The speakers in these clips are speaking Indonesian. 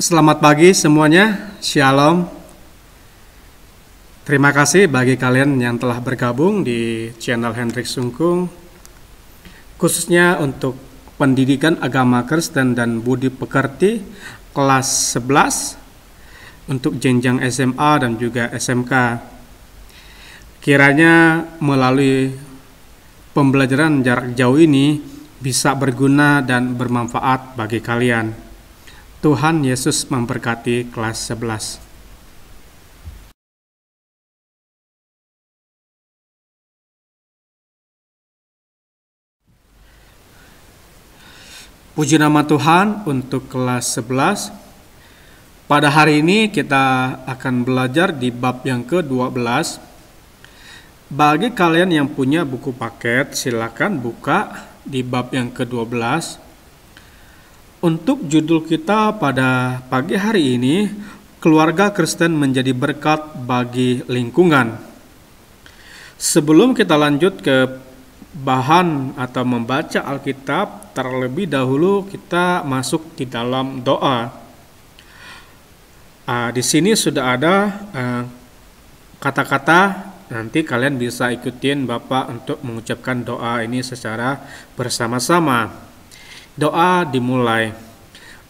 Selamat pagi semuanya, Shalom. Terima kasih bagi kalian yang telah bergabung di channel Hendrik Sungkung, khususnya untuk pendidikan agama Kristen dan Budi Pekerti kelas 11 untuk jenjang SMA dan juga SMK. Kiranya melalui pembelajaran jarak jauh ini bisa berguna dan bermanfaat bagi kalian. Tuhan Yesus memberkati kelas 11. Puji nama Tuhan untuk kelas 11. Pada hari ini kita akan belajar di bab yang ke-12. Bagi kalian yang punya buku paket, silakan buka di bab yang ke-12 untuk judul kita pada pagi hari ini, keluarga Kristen menjadi berkat bagi lingkungan. Sebelum kita lanjut ke bahan atau membaca Alkitab, terlebih dahulu kita masuk di dalam doa. Uh, di sini sudah ada kata eh, kata-kata nanti kalian bisa ikutin Bapak untuk mengucapkan doa ini secara bersama-sama. Doa dimulai.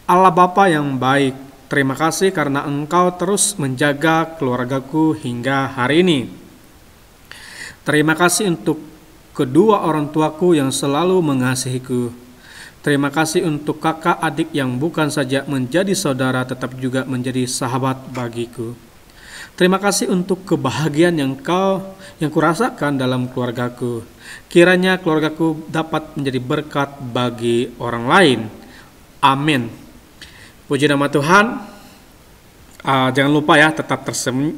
Allah Bapa yang baik, terima kasih karena Engkau terus menjaga keluargaku hingga hari ini. Terima kasih untuk kedua orang tuaku yang selalu mengasihiku. Terima kasih untuk kakak adik yang bukan saja menjadi saudara tetapi juga menjadi sahabat bagiku. Terima kasih untuk kebahagiaan yang kau yang kurasakan dalam keluargaku. Kiranya keluargaku dapat menjadi berkat bagi orang lain. Amin. Puji nama Tuhan. Uh, jangan lupa ya tetap tersenyum,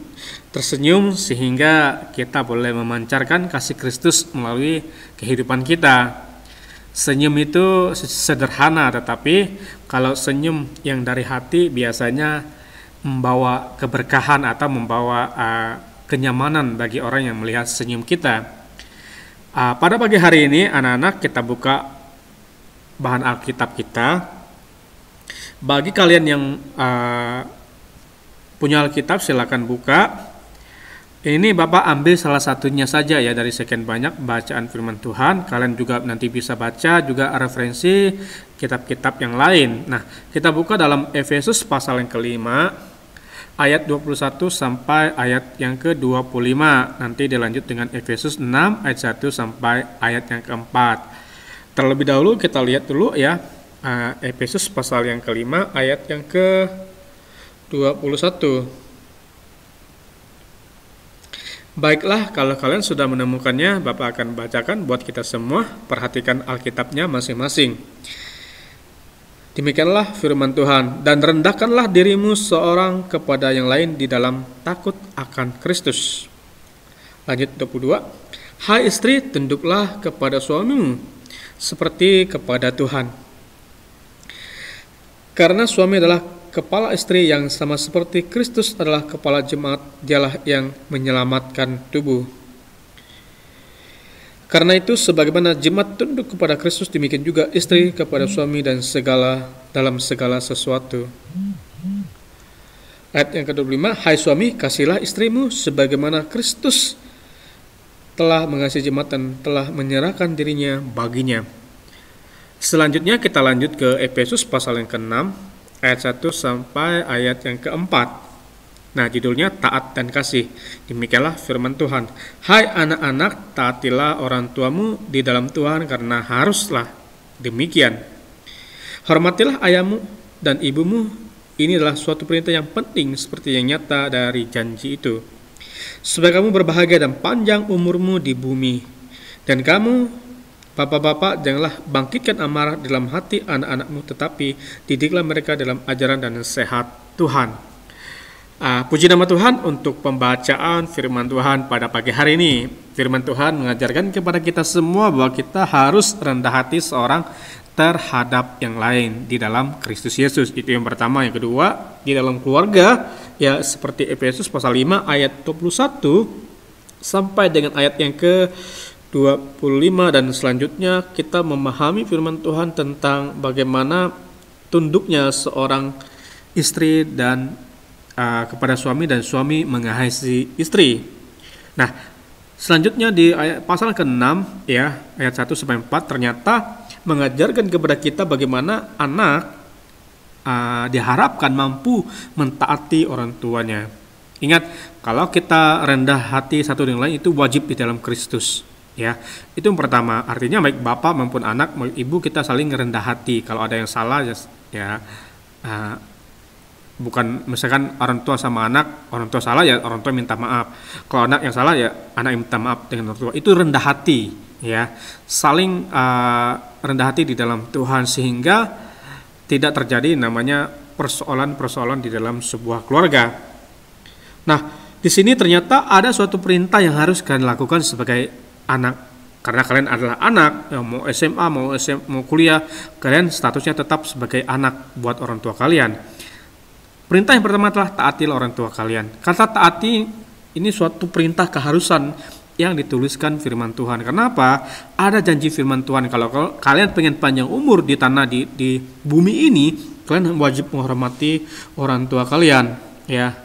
tersenyum sehingga kita boleh memancarkan kasih Kristus melalui kehidupan kita. Senyum itu sederhana tetapi kalau senyum yang dari hati biasanya membawa keberkahan atau membawa uh, kenyamanan bagi orang yang melihat senyum kita. Uh, pada pagi hari ini, anak-anak, kita buka bahan Alkitab kita. Bagi kalian yang uh, punya Alkitab, silakan buka. Ini Bapak ambil salah satunya saja ya dari sekian banyak bacaan firman Tuhan. Kalian juga nanti bisa baca juga referensi kitab-kitab yang lain. Nah, kita buka dalam Efesus pasal yang kelima ayat 21 sampai ayat yang ke-25. Nanti dilanjut dengan Efesus 6 ayat 1 sampai ayat yang keempat. Terlebih dahulu kita lihat dulu ya uh, Efesus pasal yang kelima ayat yang ke 21. Baiklah, kalau kalian sudah menemukannya, Bapak akan bacakan buat kita semua. Perhatikan Alkitabnya masing-masing. Demikianlah firman Tuhan, dan rendahkanlah dirimu seorang kepada yang lain di dalam takut akan Kristus. Lanjut 22. Hai istri, tunduklah kepada suamimu, seperti kepada Tuhan. Karena suami adalah kepala istri yang sama seperti Kristus adalah kepala jemaat, dialah yang menyelamatkan tubuh. Karena itu sebagaimana jemaat tunduk kepada Kristus demikian juga istri kepada suami dan segala dalam segala sesuatu. Ayat yang ke-25, Hai suami, kasihilah istrimu sebagaimana Kristus telah mengasihi jemaat dan telah menyerahkan dirinya baginya. Selanjutnya kita lanjut ke Efesus pasal yang ke-6 ayat 1 sampai ayat yang keempat. Nah, judulnya Taat dan Kasih. Demikianlah firman Tuhan. Hai anak-anak, taatilah orang tuamu di dalam Tuhan karena haruslah demikian. Hormatilah ayahmu dan ibumu. Ini adalah suatu perintah yang penting seperti yang nyata dari janji itu. Supaya kamu berbahagia dan panjang umurmu di bumi. Dan kamu, bapak-bapak, janganlah bangkitkan amarah dalam hati anak-anakmu, tetapi didiklah mereka dalam ajaran dan sehat Tuhan. Uh, puji nama Tuhan untuk pembacaan firman Tuhan pada pagi hari ini. Firman Tuhan mengajarkan kepada kita semua bahwa kita harus rendah hati seorang terhadap yang lain di dalam Kristus Yesus. Itu yang pertama. Yang kedua, di dalam keluarga ya seperti Efesus pasal 5 ayat 21 sampai dengan ayat yang ke 25 dan selanjutnya kita memahami firman Tuhan tentang bagaimana tunduknya seorang istri dan Uh, kepada suami dan suami mengahasi istri. Nah, selanjutnya di ayat, pasal ke-6 ya, ayat 1 sampai 4 ternyata mengajarkan kepada kita bagaimana anak uh, diharapkan mampu mentaati orang tuanya. Ingat, kalau kita rendah hati satu dengan lain itu wajib di dalam Kristus ya itu yang pertama artinya baik bapak maupun anak maupun ibu kita saling rendah hati kalau ada yang salah ya, ya uh, bukan misalkan orang tua sama anak orang tua salah ya orang tua minta maaf kalau anak yang salah ya anak yang minta maaf dengan orang tua itu rendah hati ya saling uh, rendah hati di dalam Tuhan sehingga tidak terjadi namanya persoalan-persoalan di dalam sebuah keluarga nah di sini ternyata ada suatu perintah yang harus kalian lakukan sebagai anak karena kalian adalah anak yang mau SMA mau SMA, mau kuliah kalian statusnya tetap sebagai anak buat orang tua kalian Perintah yang pertama adalah taatilah orang tua kalian. Kata taati ini suatu perintah keharusan yang dituliskan firman Tuhan. Kenapa? Ada janji firman Tuhan kalau kalian pengen panjang umur di tanah di, di bumi ini, kalian wajib menghormati orang tua kalian, ya.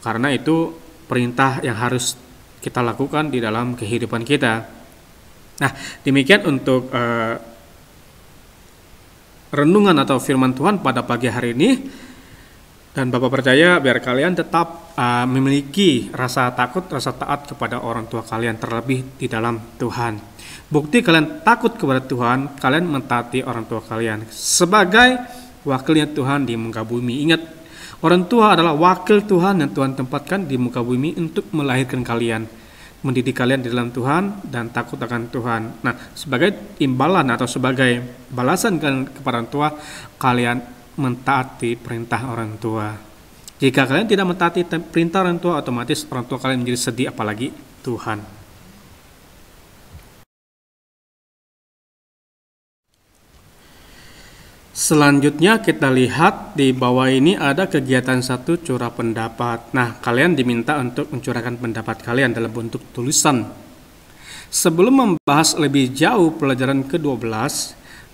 Karena itu perintah yang harus kita lakukan di dalam kehidupan kita. Nah, demikian untuk uh, renungan atau firman Tuhan pada pagi hari ini. Dan Bapak percaya biar kalian tetap uh, memiliki rasa takut, rasa taat kepada orang tua kalian terlebih di dalam Tuhan. Bukti kalian takut kepada Tuhan, kalian mentaati orang tua kalian sebagai wakilnya Tuhan di muka bumi. Ingat, orang tua adalah wakil Tuhan yang Tuhan tempatkan di muka bumi untuk melahirkan kalian, mendidik kalian di dalam Tuhan dan takut akan Tuhan. Nah, sebagai imbalan atau sebagai balasan kepada orang tua, kalian mentaati perintah orang tua. Jika kalian tidak mentaati perintah orang tua, otomatis orang tua kalian menjadi sedih apalagi Tuhan. Selanjutnya kita lihat di bawah ini ada kegiatan satu curah pendapat. Nah, kalian diminta untuk mencurahkan pendapat kalian dalam bentuk tulisan. Sebelum membahas lebih jauh pelajaran ke-12,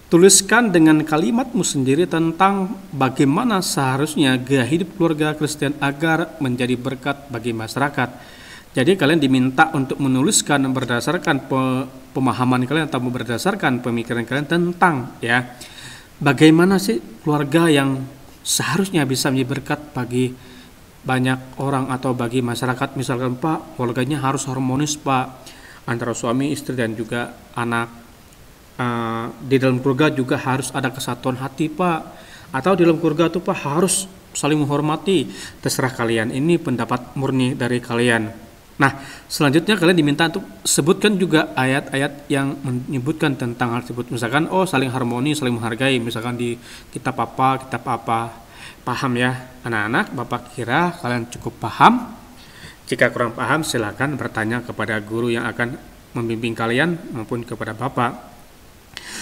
tuliskan dengan kalimatmu sendiri tentang bagaimana seharusnya gaya hidup keluarga Kristen agar menjadi berkat bagi masyarakat. Jadi kalian diminta untuk menuliskan berdasarkan pemahaman kalian atau berdasarkan pemikiran kalian tentang ya bagaimana sih keluarga yang seharusnya bisa menjadi berkat bagi banyak orang atau bagi masyarakat misalkan Pak keluarganya harus harmonis Pak antara suami istri dan juga anak uh, di dalam keluarga juga harus ada kesatuan hati pak atau di dalam keluarga tuh pak harus saling menghormati terserah kalian ini pendapat murni dari kalian Nah, selanjutnya kalian diminta untuk sebutkan juga ayat-ayat yang menyebutkan tentang hal tersebut. Misalkan, oh saling harmoni, saling menghargai. Misalkan di kitab apa, kitab apa. Paham ya, anak-anak, Bapak kira kalian cukup paham. Jika kurang paham, silahkan bertanya kepada guru yang akan membimbing kalian maupun kepada Bapak.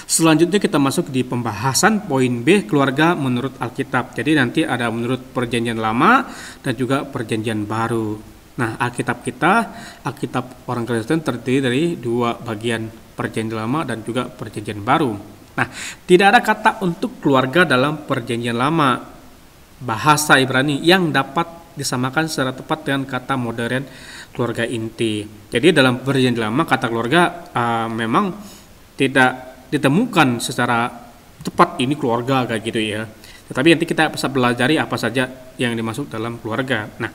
Selanjutnya kita masuk di pembahasan poin B keluarga menurut Alkitab. Jadi nanti ada menurut perjanjian lama dan juga perjanjian baru. Nah, Alkitab kita, Alkitab orang Kristen terdiri dari dua bagian perjanjian lama dan juga perjanjian baru. Nah, tidak ada kata untuk keluarga dalam perjanjian lama bahasa Ibrani yang dapat disamakan secara tepat dengan kata modern keluarga inti. Jadi dalam perjanjian lama kata keluarga uh, memang tidak ditemukan secara cepat ini keluarga kayak gitu ya. Tetapi nanti kita bisa pelajari apa saja yang dimasuk dalam keluarga. Nah,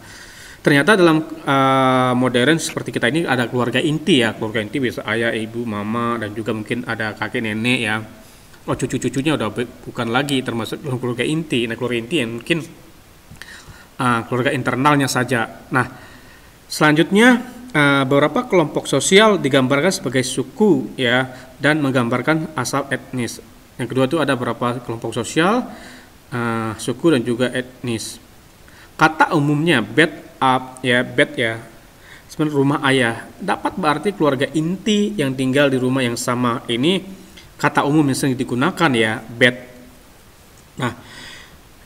ternyata dalam uh, modern seperti kita ini ada keluarga inti ya. Keluarga inti bisa ayah, ibu, mama dan juga mungkin ada kakek nenek ya. Oh, cucu-cucunya udah bukan lagi termasuk keluarga inti. Nah, keluarga inti yang mungkin uh, keluarga internalnya saja. Nah, selanjutnya Eh, beberapa kelompok sosial digambarkan sebagai suku ya dan menggambarkan asal etnis. Yang kedua itu ada beberapa kelompok sosial, uh, suku dan juga etnis. Kata umumnya bed up ya bed ya sebenarnya rumah ayah dapat berarti keluarga inti yang tinggal di rumah yang sama ini kata umum yang sering digunakan ya bed. Nah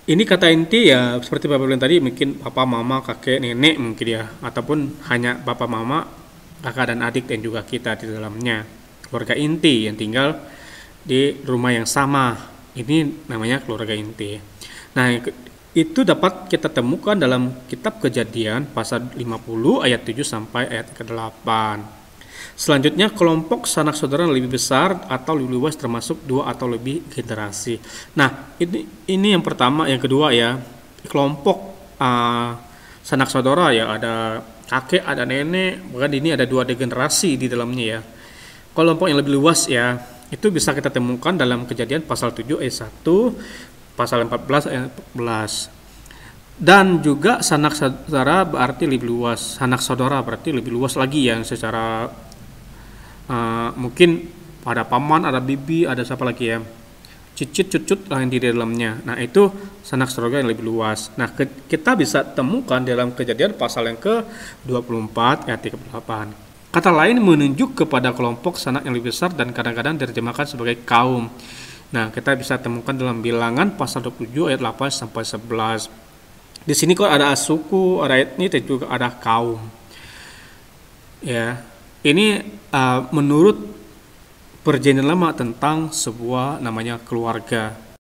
ini kata inti ya seperti bapak bilang tadi mungkin papa mama kakek nenek mungkin ya ataupun hanya papa mama kakak dan adik dan juga kita di dalamnya keluarga inti yang tinggal di rumah yang sama ini namanya keluarga inti nah itu dapat kita temukan dalam kitab kejadian pasal 50 ayat 7 sampai ayat ke-8 Selanjutnya kelompok sanak saudara lebih besar atau lebih luas termasuk dua atau lebih generasi. Nah ini ini yang pertama, yang kedua ya kelompok uh, sanak saudara ya ada kakek, ada nenek, bahkan ini ada dua generasi di dalamnya ya. Kelompok yang lebih luas ya itu bisa kita temukan dalam kejadian pasal 7 ayat 1, pasal 14 ayat 14 dan juga sanak saudara berarti lebih luas sanak saudara berarti lebih luas lagi yang secara Eh, mungkin ada paman, ada bibi, ada siapa lagi ya cicit cucut lain di dalamnya. Nah itu sanak surga yang lebih luas. Nah ke, kita bisa temukan dalam kejadian pasal yang ke 24 ayat 38. Kata lain menunjuk kepada kelompok sanak yang lebih besar dan kadang-kadang diterjemahkan sebagai kaum. Nah kita bisa temukan dalam bilangan pasal 27 ayat 8 sampai 11. Di sini kok ada suku, ada etnis, dan juga ada kaum. Ya, ini uh, menurut perjanjian lama tentang sebuah namanya keluarga.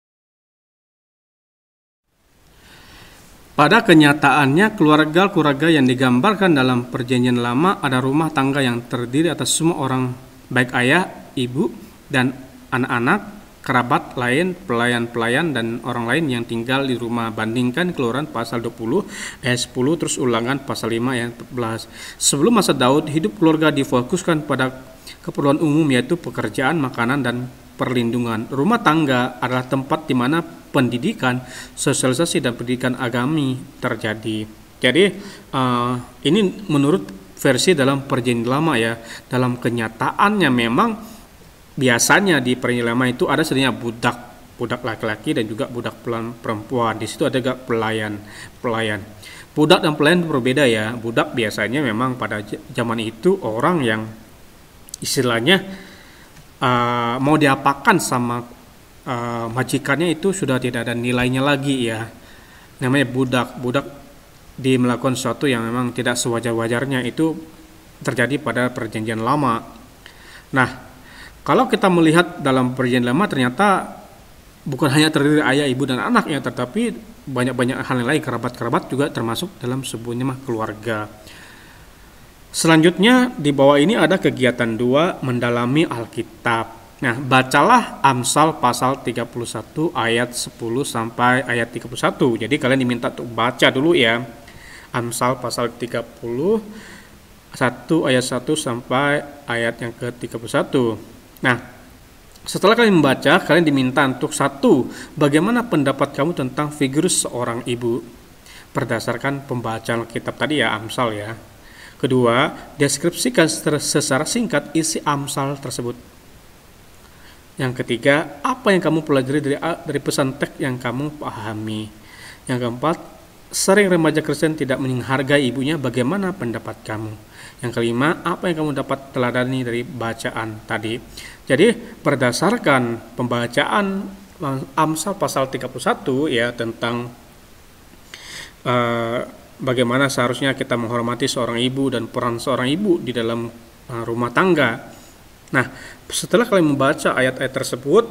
Pada kenyataannya, keluarga-keluarga yang digambarkan dalam perjanjian lama ada rumah tangga yang terdiri atas semua orang, baik ayah, ibu, dan anak-anak kerabat lain, pelayan-pelayan dan orang lain yang tinggal di rumah. Bandingkan keluaran pasal 20 ayat 10 terus ulangan pasal 5 ayat 14. Sebelum masa Daud, hidup keluarga difokuskan pada keperluan umum yaitu pekerjaan, makanan dan perlindungan. Rumah tangga adalah tempat di mana pendidikan, sosialisasi dan pendidikan agami terjadi. Jadi uh, ini menurut versi dalam perjanjian lama ya, dalam kenyataannya memang biasanya di pernyelama itu ada sebenarnya budak budak laki-laki dan juga budak perempuan di situ ada gak pelayan pelayan budak dan pelayan berbeda ya budak biasanya memang pada zaman itu orang yang istilahnya uh, mau diapakan sama uh, majikannya itu sudah tidak ada nilainya lagi ya namanya budak budak di melakukan sesuatu yang memang tidak sewajar-wajarnya itu terjadi pada perjanjian lama nah kalau kita melihat dalam perjanjian lama ternyata bukan hanya terdiri ayah, ibu dan anak ya, tetapi banyak-banyak hal yang lain, kerabat-kerabat juga termasuk dalam sebuahnya mah keluarga. Selanjutnya di bawah ini ada kegiatan dua mendalami Alkitab. Nah, bacalah Amsal pasal 31 ayat 10 sampai ayat 31. Jadi kalian diminta untuk baca dulu ya. Amsal pasal 30 1 ayat 1 sampai ayat yang ke-31. Nah, setelah kalian membaca, kalian diminta untuk satu, bagaimana pendapat kamu tentang figur seorang ibu berdasarkan pembacaan kitab tadi ya Amsal ya. Kedua, deskripsikan secara singkat isi Amsal tersebut. Yang ketiga, apa yang kamu pelajari dari dari pesan teks yang kamu pahami. Yang keempat, sering remaja Kristen tidak menghargai ibunya, bagaimana pendapat kamu? Yang kelima, apa yang kamu dapat teladani dari bacaan tadi? Jadi, berdasarkan pembacaan Amsal pasal 31 ya tentang uh, bagaimana seharusnya kita menghormati seorang ibu dan peran seorang ibu di dalam uh, rumah tangga. Nah, setelah kalian membaca ayat-ayat tersebut,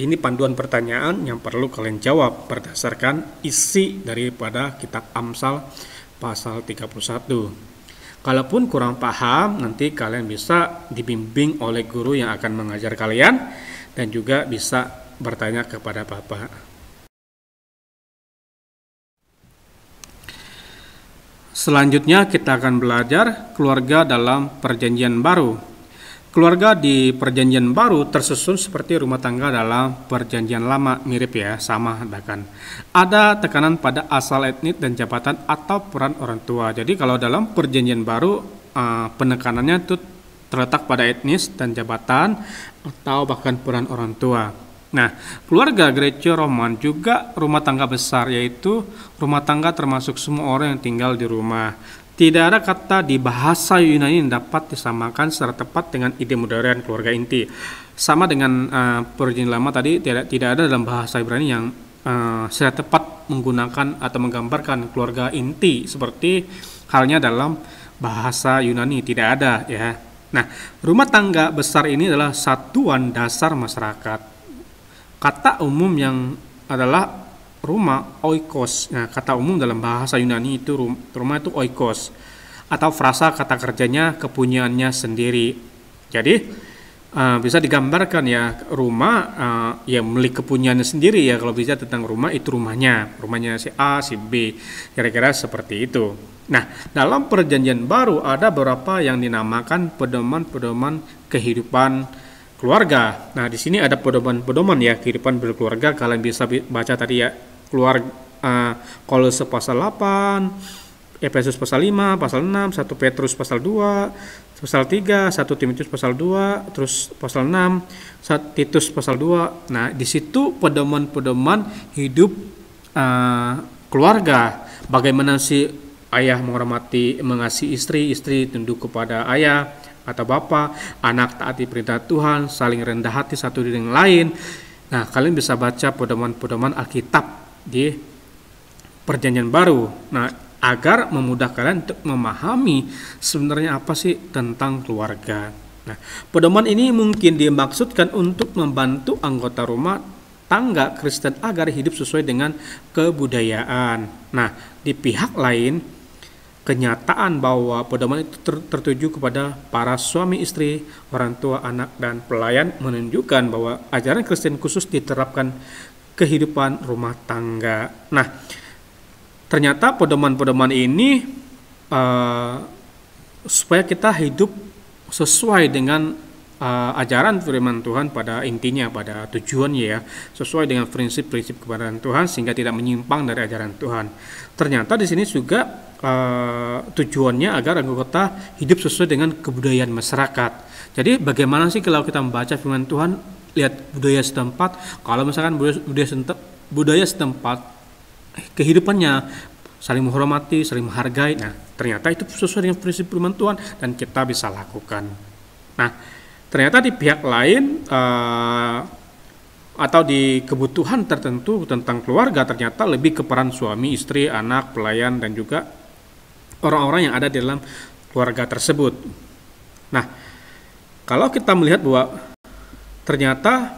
ini panduan pertanyaan yang perlu kalian jawab berdasarkan isi daripada kitab Amsal pasal 31. Kalaupun kurang paham, nanti kalian bisa dibimbing oleh guru yang akan mengajar kalian dan juga bisa bertanya kepada Bapak. Selanjutnya kita akan belajar keluarga dalam perjanjian baru. Keluarga di perjanjian baru tersusun seperti rumah tangga dalam perjanjian lama, mirip ya, sama bahkan. Ada tekanan pada asal etnik dan jabatan atau peran orang tua. Jadi kalau dalam perjanjian baru eh, penekanannya itu terletak pada etnis dan jabatan atau bahkan peran orang tua. Nah, keluarga gereja Roman juga rumah tangga besar yaitu rumah tangga termasuk semua orang yang tinggal di rumah tidak ada kata di bahasa Yunani yang dapat disamakan secara tepat dengan ide modern keluarga inti. Sama dengan uh, perjanjian lama tadi, tidak tidak ada dalam bahasa Ibrani yang uh, secara tepat menggunakan atau menggambarkan keluarga inti seperti halnya dalam bahasa Yunani tidak ada ya. Nah, rumah tangga besar ini adalah satuan dasar masyarakat. Kata umum yang adalah rumah oikos. Nah, kata umum dalam bahasa Yunani itu rumah itu oikos atau frasa kata kerjanya kepunyaannya sendiri. Jadi uh, bisa digambarkan ya rumah eh, uh, ya milik kepunyaannya sendiri ya kalau bisa tentang rumah itu rumahnya, rumahnya si A, si B, kira-kira seperti itu. Nah, dalam perjanjian baru ada beberapa yang dinamakan pedoman-pedoman kehidupan keluarga. Nah, di sini ada pedoman-pedoman ya kehidupan berkeluarga. Kalian bisa baca tadi ya keluar uh, Kolose pasal 8, Efesus pasal 5, pasal 6, 1 Petrus pasal 2, pasal 3, 1 Timotius pasal 2, terus pasal 6, 1 Titus pasal 2. Nah, di situ pedoman-pedoman hidup uh, keluarga. Bagaimana si ayah menghormati, mengasihi istri, istri tunduk kepada ayah kata Bapa, anak taati perintah Tuhan, saling rendah hati satu dengan lain. Nah, kalian bisa baca pedoman-pedoman Alkitab di Perjanjian Baru. Nah, agar memudah kalian untuk memahami sebenarnya apa sih tentang keluarga. Nah, pedoman ini mungkin dimaksudkan untuk membantu anggota rumah tangga Kristen agar hidup sesuai dengan kebudayaan. Nah, di pihak lain, kenyataan bahwa pedoman itu ter tertuju kepada para suami istri, orang tua, anak, dan pelayan menunjukkan bahwa ajaran Kristen khusus diterapkan kehidupan rumah tangga. Nah, ternyata pedoman-pedoman ini uh, supaya kita hidup sesuai dengan uh, ajaran firman Tuhan pada intinya pada tujuannya ya sesuai dengan prinsip-prinsip kebenaran Tuhan sehingga tidak menyimpang dari ajaran Tuhan. Ternyata di sini juga Eh, tujuannya agar anggota hidup sesuai dengan kebudayaan masyarakat. Jadi bagaimana sih kalau kita membaca firman Tuhan lihat budaya setempat? Kalau misalkan budaya, setempat, budaya setempat eh, kehidupannya saling menghormati, saling menghargai. Nah, ternyata itu sesuai dengan prinsip firman Tuhan dan kita bisa lakukan. Nah, ternyata di pihak lain uh, atau di kebutuhan tertentu tentang keluarga ternyata lebih ke suami, istri, anak, pelayan dan juga orang-orang yang ada di dalam keluarga tersebut. Nah, kalau kita melihat bahwa ternyata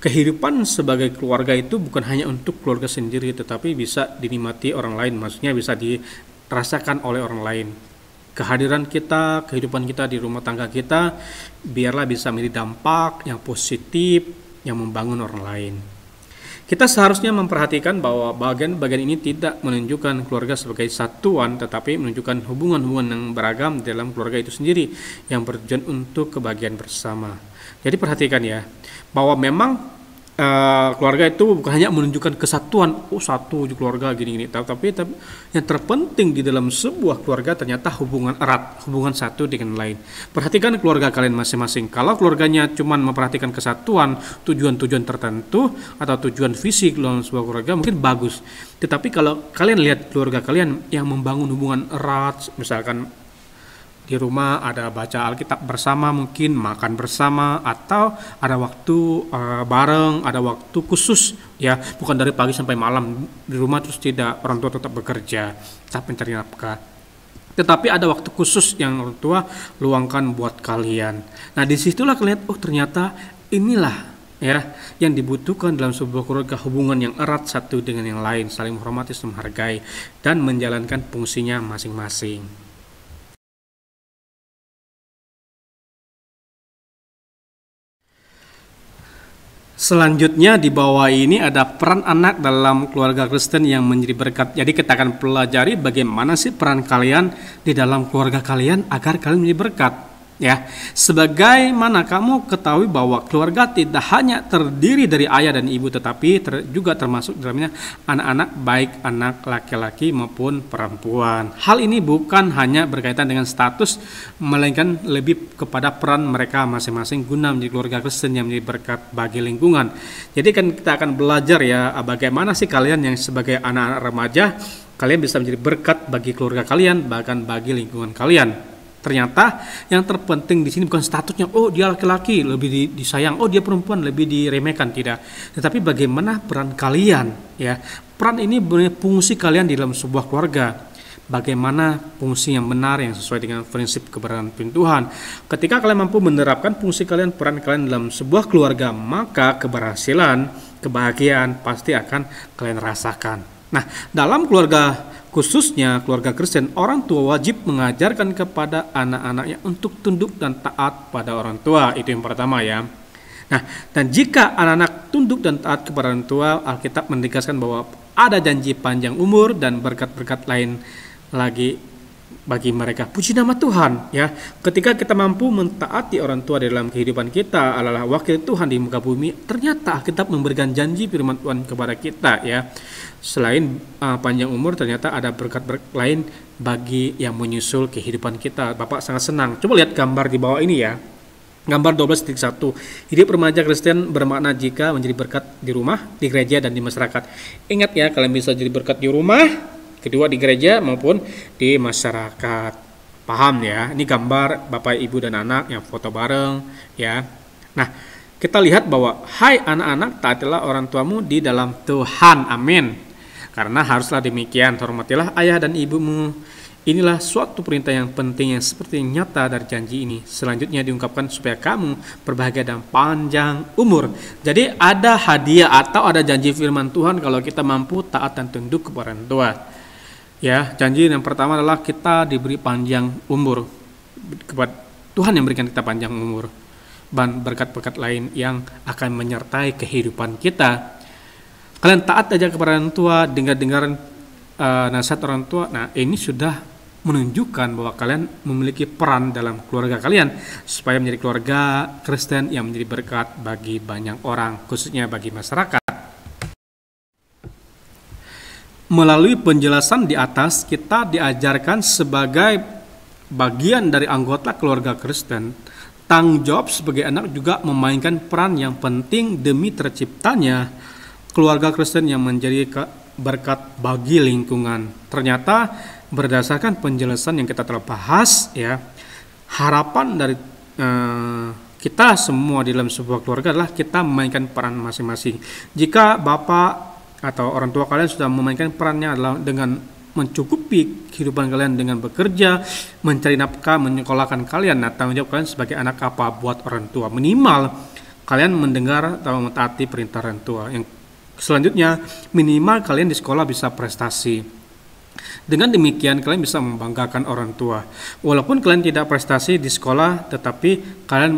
kehidupan sebagai keluarga itu bukan hanya untuk keluarga sendiri tetapi bisa dinikmati orang lain, maksudnya bisa dirasakan oleh orang lain. Kehadiran kita, kehidupan kita di rumah tangga kita biarlah bisa menjadi dampak yang positif yang membangun orang lain. Kita seharusnya memperhatikan bahwa bagian-bagian ini tidak menunjukkan keluarga sebagai satuan, tetapi menunjukkan hubungan-hubungan yang beragam dalam keluarga itu sendiri yang bertujuan untuk kebahagiaan bersama. Jadi perhatikan ya, bahwa memang uh, keluarga itu bukan hanya menunjukkan kesatuan oh satu keluarga gini-gini tapi tapi yang terpenting di dalam sebuah keluarga ternyata hubungan erat hubungan satu dengan lain perhatikan keluarga kalian masing-masing kalau keluarganya cuma memperhatikan kesatuan tujuan-tujuan tertentu atau tujuan fisik dalam sebuah keluarga mungkin bagus tetapi kalau kalian lihat keluarga kalian yang membangun hubungan erat misalkan di rumah ada baca Alkitab bersama mungkin makan bersama atau ada waktu uh, bareng ada waktu khusus ya bukan dari pagi sampai malam di rumah terus tidak orang tua tetap bekerja tetap mencari nafkah tetapi ada waktu khusus yang orang tua luangkan buat kalian nah disitulah kalian oh ternyata inilah ya yang dibutuhkan dalam sebuah keluarga hubungan yang erat satu dengan yang lain saling menghormati menghargai dan menjalankan fungsinya masing-masing Selanjutnya di bawah ini ada peran anak dalam keluarga Kristen yang menjadi berkat. Jadi kita akan pelajari bagaimana sih peran kalian di dalam keluarga kalian agar kalian menjadi berkat ya. Sebagaimana kamu ketahui bahwa keluarga tidak hanya terdiri dari ayah dan ibu tetapi ter, juga termasuk dalamnya anak-anak baik anak laki-laki maupun perempuan. Hal ini bukan hanya berkaitan dengan status melainkan lebih kepada peran mereka masing-masing guna menjadi keluarga Kristen yang menjadi berkat bagi lingkungan. Jadi kan kita akan belajar ya bagaimana sih kalian yang sebagai anak-anak remaja kalian bisa menjadi berkat bagi keluarga kalian bahkan bagi lingkungan kalian. Ternyata yang terpenting di sini bukan statusnya, oh dia laki-laki lebih disayang, oh dia perempuan lebih diremehkan tidak. Tetapi bagaimana peran kalian ya? Peran ini punya fungsi kalian di dalam sebuah keluarga. Bagaimana fungsi yang benar yang sesuai dengan prinsip keberadaan Tuhan. Ketika kalian mampu menerapkan fungsi kalian, peran kalian dalam sebuah keluarga, maka keberhasilan, kebahagiaan pasti akan kalian rasakan. Nah, dalam keluarga Khususnya keluarga Kristen, orang tua wajib mengajarkan kepada anak-anaknya untuk tunduk dan taat pada orang tua. Itu yang pertama ya. Nah, dan jika anak-anak tunduk dan taat kepada orang tua, Alkitab menegaskan bahwa ada janji panjang umur dan berkat-berkat lain lagi bagi mereka. Puji nama Tuhan ya. Ketika kita mampu mentaati orang tua dalam kehidupan kita adalah wakil Tuhan di muka bumi, ternyata kita memberikan janji firman Tuhan kepada kita ya. Selain uh, panjang umur ternyata ada berkat berkat lain bagi yang menyusul kehidupan kita. Bapak sangat senang. Coba lihat gambar di bawah ini ya. Gambar 12.1 Hidup remaja Kristen bermakna jika menjadi berkat di rumah, di gereja, dan di masyarakat Ingat ya, kalian bisa jadi berkat di rumah, kedua di gereja maupun di masyarakat paham ya ini gambar bapak ibu dan anak yang foto bareng ya nah kita lihat bahwa hai anak-anak taatilah orang tuamu di dalam Tuhan amin karena haruslah demikian hormatilah ayah dan ibumu Inilah suatu perintah yang penting yang seperti nyata dari janji ini. Selanjutnya diungkapkan supaya kamu berbahagia dan panjang umur. Jadi ada hadiah atau ada janji firman Tuhan kalau kita mampu taat dan tunduk kepada orang tua. Ya, janji yang pertama adalah kita diberi panjang umur kepada Tuhan yang berikan kita panjang umur dan berkat-berkat lain yang akan menyertai kehidupan kita. Kalian taat aja kepada orang tua, dengar dengar uh, nasihat orang tua. Nah, ini sudah menunjukkan bahwa kalian memiliki peran dalam keluarga kalian supaya menjadi keluarga Kristen yang menjadi berkat bagi banyak orang, khususnya bagi masyarakat. Melalui penjelasan di atas, kita diajarkan sebagai bagian dari anggota keluarga Kristen, tanggung jawab sebagai anak juga memainkan peran yang penting demi terciptanya keluarga Kristen yang menjadi berkat bagi lingkungan. Ternyata berdasarkan penjelasan yang kita telah bahas ya, harapan dari eh, kita semua di dalam sebuah keluarga adalah kita memainkan peran masing-masing. Jika Bapak atau orang tua kalian sudah memainkan perannya adalah dengan mencukupi kehidupan kalian dengan bekerja, mencari nafkah, menyekolahkan kalian. Nah, tanggung jawab kalian sebagai anak apa buat orang tua? Minimal kalian mendengar atau mentaati perintah orang tua. Yang selanjutnya, minimal kalian di sekolah bisa prestasi. Dengan demikian kalian bisa membanggakan orang tua. Walaupun kalian tidak prestasi di sekolah, tetapi kalian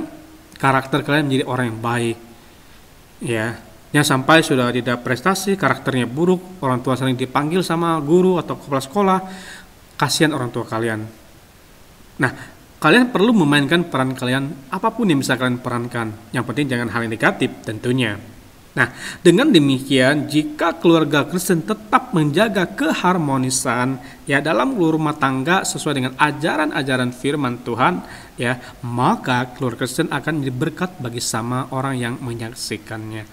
karakter kalian menjadi orang yang baik. Ya, Ya sampai sudah tidak prestasi, karakternya buruk, orang tua sering dipanggil sama guru atau kepala sekolah, kasihan orang tua kalian. Nah, kalian perlu memainkan peran kalian apapun yang bisa kalian perankan. Yang penting jangan hal yang negatif tentunya. Nah, dengan demikian, jika keluarga Kristen tetap menjaga keharmonisan ya dalam rumah tangga sesuai dengan ajaran-ajaran firman Tuhan, ya, maka keluarga Kristen akan diberkat bagi sama orang yang menyaksikannya.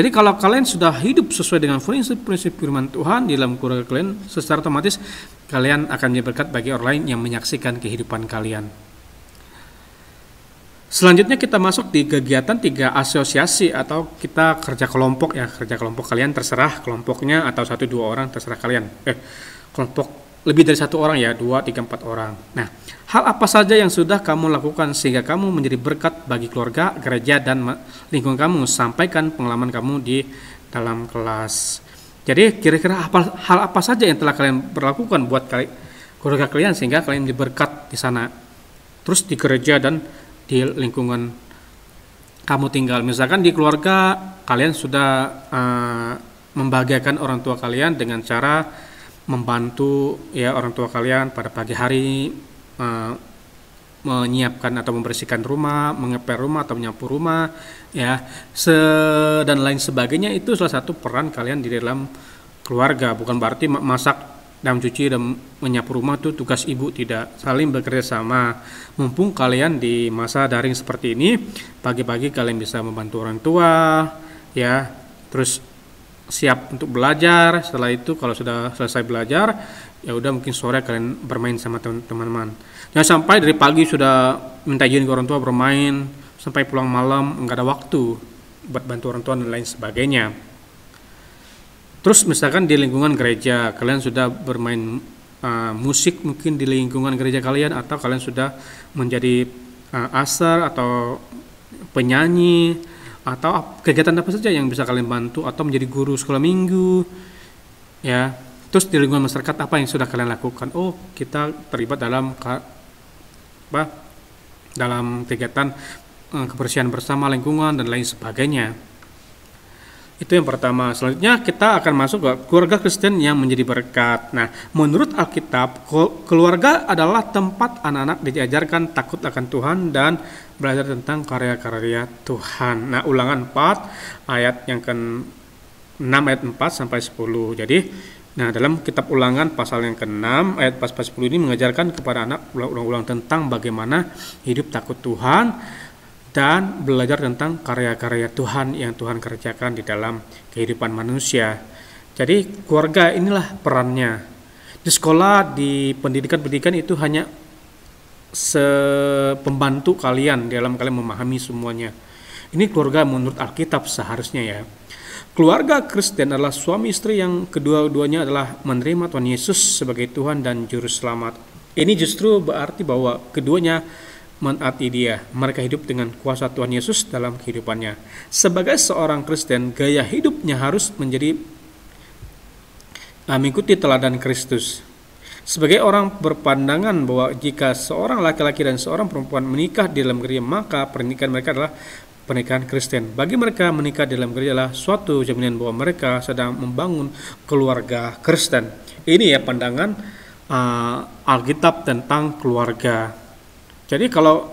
Jadi kalau kalian sudah hidup sesuai dengan prinsip-prinsip firman Tuhan di dalam keluarga kalian, secara otomatis kalian akan menjadi bagi orang lain yang menyaksikan kehidupan kalian. Selanjutnya kita masuk di kegiatan tiga asosiasi atau kita kerja kelompok ya kerja kelompok kalian terserah kelompoknya atau satu dua orang terserah kalian eh kelompok lebih dari satu orang ya dua tiga empat orang. Nah Hal apa saja yang sudah kamu lakukan sehingga kamu menjadi berkat bagi keluarga, gereja, dan lingkungan kamu? Sampaikan pengalaman kamu di dalam kelas. Jadi kira-kira apa, hal apa saja yang telah kalian berlakukan buat kali, keluarga kalian sehingga kalian menjadi berkat di sana. Terus di gereja dan di lingkungan kamu tinggal. Misalkan di keluarga kalian sudah uh, membahagiakan orang tua kalian dengan cara membantu ya orang tua kalian pada pagi hari Eh, menyiapkan atau membersihkan rumah, mengepel rumah atau menyapu rumah, ya se dan lain sebagainya itu salah satu peran kalian di dalam keluarga. Bukan berarti masak dan cuci dan menyapu rumah itu tugas ibu tidak saling bekerja sama. Mumpung kalian di masa daring seperti ini, pagi-pagi kalian bisa membantu orang tua, ya terus siap untuk belajar. Setelah itu kalau sudah selesai belajar, ya udah mungkin sore kalian bermain sama teman-teman jangan ya, sampai dari pagi sudah minta izin ke orang tua bermain sampai pulang malam nggak ada waktu buat bantu orang tua dan lain sebagainya terus misalkan di lingkungan gereja kalian sudah bermain uh, musik mungkin di lingkungan gereja kalian atau kalian sudah menjadi uh, asar atau penyanyi atau kegiatan apa saja yang bisa kalian bantu atau menjadi guru sekolah minggu ya Terus di lingkungan masyarakat apa yang sudah kalian lakukan? Oh, kita terlibat dalam apa? Dalam kegiatan eh, kebersihan bersama lingkungan dan lain sebagainya. Itu yang pertama. Selanjutnya kita akan masuk ke keluarga Kristen yang menjadi berkat. Nah, menurut Alkitab, keluarga adalah tempat anak-anak diajarkan takut akan Tuhan dan belajar tentang karya-karya Tuhan. Nah, ulangan 4 ayat yang ke 6 ayat 4 sampai 10. Jadi, Nah, dalam kitab Ulangan pasal yang ke-6 ayat pas 10 ini mengajarkan kepada anak ulang-ulang tentang bagaimana hidup takut Tuhan dan belajar tentang karya-karya Tuhan yang Tuhan kerjakan di dalam kehidupan manusia. Jadi keluarga inilah perannya. Di sekolah, di pendidikan-pendidikan itu hanya pembantu kalian dalam kalian memahami semuanya. Ini keluarga menurut Alkitab seharusnya ya. Keluarga Kristen adalah suami istri yang kedua-duanya adalah menerima Tuhan Yesus sebagai Tuhan dan Juru Selamat. Ini justru berarti bahwa keduanya menaati dia. Mereka hidup dengan kuasa Tuhan Yesus dalam kehidupannya. Sebagai seorang Kristen, gaya hidupnya harus menjadi ah, mengikuti teladan Kristus. Sebagai orang berpandangan bahwa jika seorang laki-laki dan seorang perempuan menikah di dalam gereja, maka pernikahan mereka adalah pernikahan Kristen. Bagi mereka menikah dalam gereja adalah suatu jaminan bahwa mereka sedang membangun keluarga Kristen. Ini ya pandangan uh, Alkitab tentang keluarga. Jadi kalau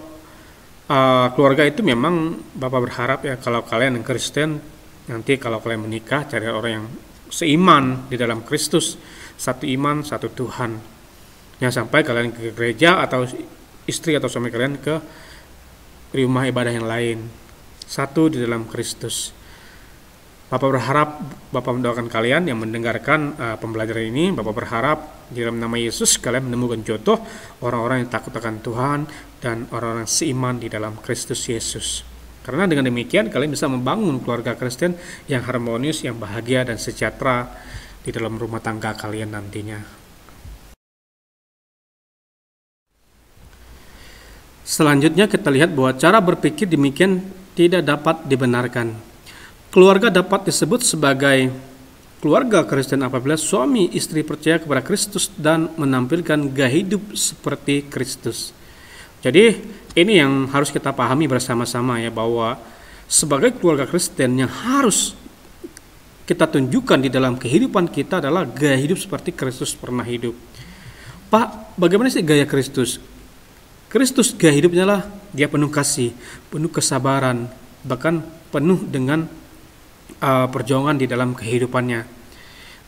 uh, keluarga itu memang Bapak berharap ya kalau kalian yang Kristen nanti kalau kalian menikah cari orang yang seiman di dalam Kristus, satu iman, satu Tuhan. Yang sampai kalian ke gereja atau istri atau suami kalian ke rumah ibadah yang lain satu di dalam Kristus. Bapak berharap Bapak mendoakan kalian yang mendengarkan uh, pembelajaran ini. Bapak berharap di dalam nama Yesus kalian menemukan jodoh orang-orang yang takut akan Tuhan dan orang-orang seiman di dalam Kristus Yesus. Karena dengan demikian kalian bisa membangun keluarga Kristen yang harmonis, yang bahagia dan sejahtera di dalam rumah tangga kalian nantinya. Selanjutnya kita lihat bahwa cara berpikir demikian tidak dapat dibenarkan. Keluarga dapat disebut sebagai keluarga Kristen apabila suami istri percaya kepada Kristus dan menampilkan gaya hidup seperti Kristus. Jadi ini yang harus kita pahami bersama-sama ya bahwa sebagai keluarga Kristen yang harus kita tunjukkan di dalam kehidupan kita adalah gaya hidup seperti Kristus pernah hidup. Pak, bagaimana sih gaya Kristus? Kristus gaya hidupnya lah dia penuh kasih, penuh kesabaran, bahkan penuh dengan uh, perjuangan di dalam kehidupannya.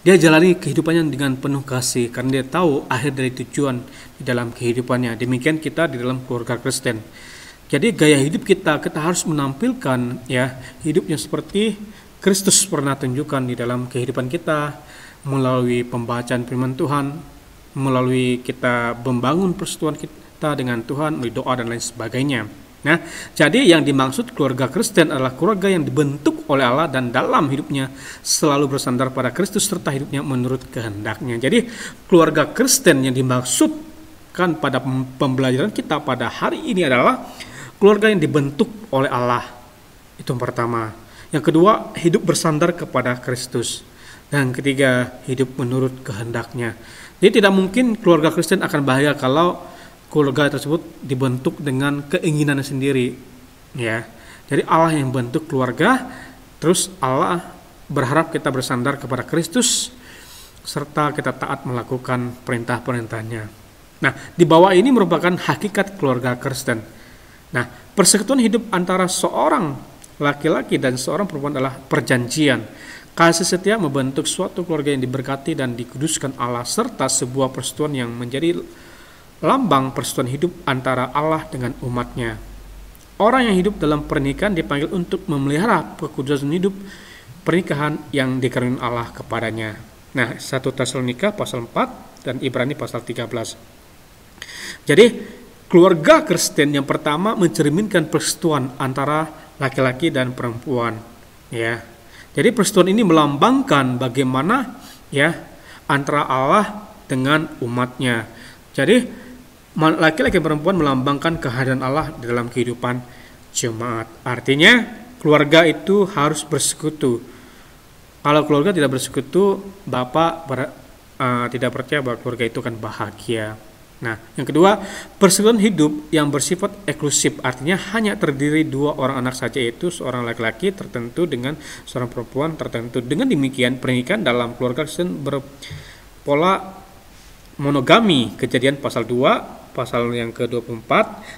Dia jalani kehidupannya dengan penuh kasih karena dia tahu akhir dari tujuan di dalam kehidupannya. Demikian kita di dalam keluarga Kristen. Jadi gaya hidup kita kita harus menampilkan ya hidupnya seperti Kristus pernah tunjukkan di dalam kehidupan kita melalui pembacaan firman Tuhan, melalui kita membangun persatuan kita, kita dengan Tuhan, melalui doa dan lain sebagainya. Nah, jadi yang dimaksud keluarga Kristen adalah keluarga yang dibentuk oleh Allah dan dalam hidupnya selalu bersandar pada Kristus serta hidupnya menurut kehendaknya. Jadi keluarga Kristen yang dimaksudkan pada pembelajaran kita pada hari ini adalah keluarga yang dibentuk oleh Allah. Itu yang pertama. Yang kedua, hidup bersandar kepada Kristus. Dan ketiga, hidup menurut kehendaknya. Jadi tidak mungkin keluarga Kristen akan bahagia kalau keluarga tersebut dibentuk dengan keinginannya sendiri ya jadi Allah yang bentuk keluarga terus Allah berharap kita bersandar kepada Kristus serta kita taat melakukan perintah-perintahnya nah di bawah ini merupakan hakikat keluarga Kristen nah persekutuan hidup antara seorang laki-laki dan seorang perempuan adalah perjanjian Kasih setia membentuk suatu keluarga yang diberkati dan dikuduskan Allah serta sebuah persekutuan yang menjadi lambang persatuan hidup antara Allah dengan umatnya. Orang yang hidup dalam pernikahan dipanggil untuk memelihara kekudusan hidup pernikahan yang dikaruniai Allah kepadanya. Nah, 1 Tesalonika pasal 4 dan Ibrani pasal 13. Jadi, keluarga Kristen yang pertama mencerminkan persatuan antara laki-laki dan perempuan, ya. Jadi persatuan ini melambangkan bagaimana ya antara Allah dengan umatnya. Jadi laki-laki dan perempuan melambangkan kehadiran Allah dalam kehidupan jemaat. Artinya, keluarga itu harus bersekutu. Kalau keluarga tidak bersekutu, bapak ber, uh, tidak percaya bahwa keluarga itu akan bahagia. Nah, yang kedua, persekutuan hidup yang bersifat eksklusif, artinya hanya terdiri dua orang anak saja, yaitu seorang laki-laki tertentu dengan seorang perempuan tertentu. Dengan demikian, pernikahan dalam keluarga Kristen berpola monogami, kejadian pasal 2 pasal yang ke-24,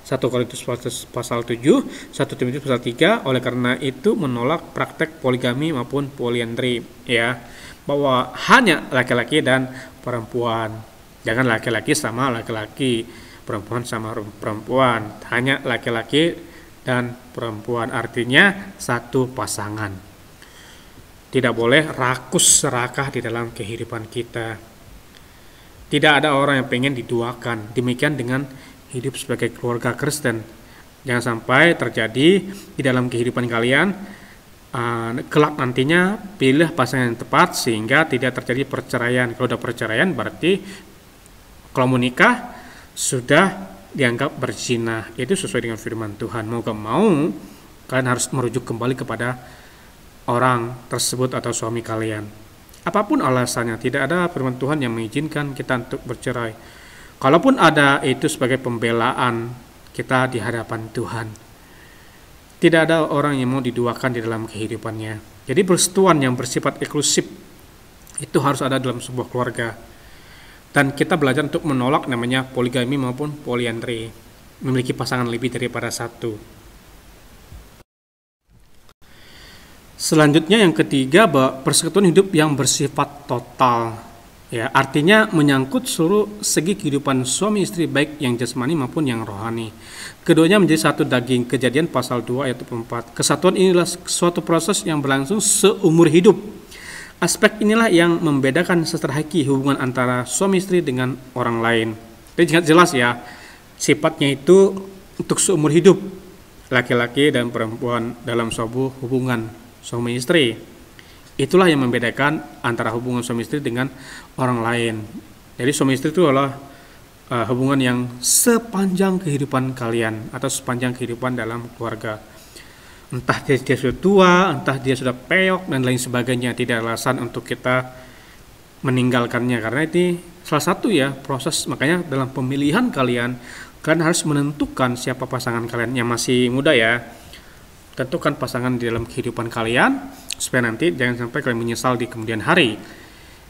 1 Korintus pasal 7, 1 Timotius pasal 3 oleh karena itu menolak praktek poligami maupun poliandri ya bahwa hanya laki-laki dan perempuan. Jangan laki-laki sama laki-laki, perempuan sama perempuan. Hanya laki-laki dan perempuan artinya satu pasangan. Tidak boleh rakus serakah di dalam kehidupan kita tidak ada orang yang pengen diduakan. Demikian dengan hidup sebagai keluarga Kristen. Jangan sampai terjadi di dalam kehidupan kalian uh, kelak nantinya pilih pasangan yang tepat sehingga tidak terjadi perceraian. Kalau ada perceraian berarti kalau mau nikah sudah dianggap berzina. Itu sesuai dengan firman Tuhan. Mau gak mau kalian harus merujuk kembali kepada orang tersebut atau suami kalian. Apapun alasannya, tidak ada firman Tuhan yang mengizinkan kita untuk bercerai. Kalaupun ada, itu sebagai pembelaan kita di hadapan Tuhan. Tidak ada orang yang mau diduakan di dalam kehidupannya. Jadi persetuan yang bersifat eksklusif itu harus ada dalam sebuah keluarga. Dan kita belajar untuk menolak namanya poligami maupun poliandri, memiliki pasangan lebih daripada satu. Selanjutnya yang ketiga bahwa persekutuan hidup yang bersifat total. Ya, artinya menyangkut seluruh segi kehidupan suami istri baik yang jasmani maupun yang rohani. Keduanya menjadi satu daging. Kejadian pasal 2 ayat 4. Kesatuan inilah suatu proses yang berlangsung seumur hidup. Aspek inilah yang membedakan secara hubungan antara suami istri dengan orang lain. Jadi jelas ya, sifatnya itu untuk seumur hidup laki-laki dan perempuan dalam sebuah hubungan suami istri. Itulah yang membedakan antara hubungan suami istri dengan orang lain. Jadi suami istri itu adalah uh, hubungan yang sepanjang kehidupan kalian atau sepanjang kehidupan dalam keluarga. Entah dia, dia sudah tua, entah dia sudah peyok dan lain sebagainya, tidak alasan untuk kita meninggalkannya karena ini salah satu ya proses makanya dalam pemilihan kalian kalian harus menentukan siapa pasangan kalian yang masih muda ya tentukan pasangan di dalam kehidupan kalian supaya nanti jangan sampai kalian menyesal di kemudian hari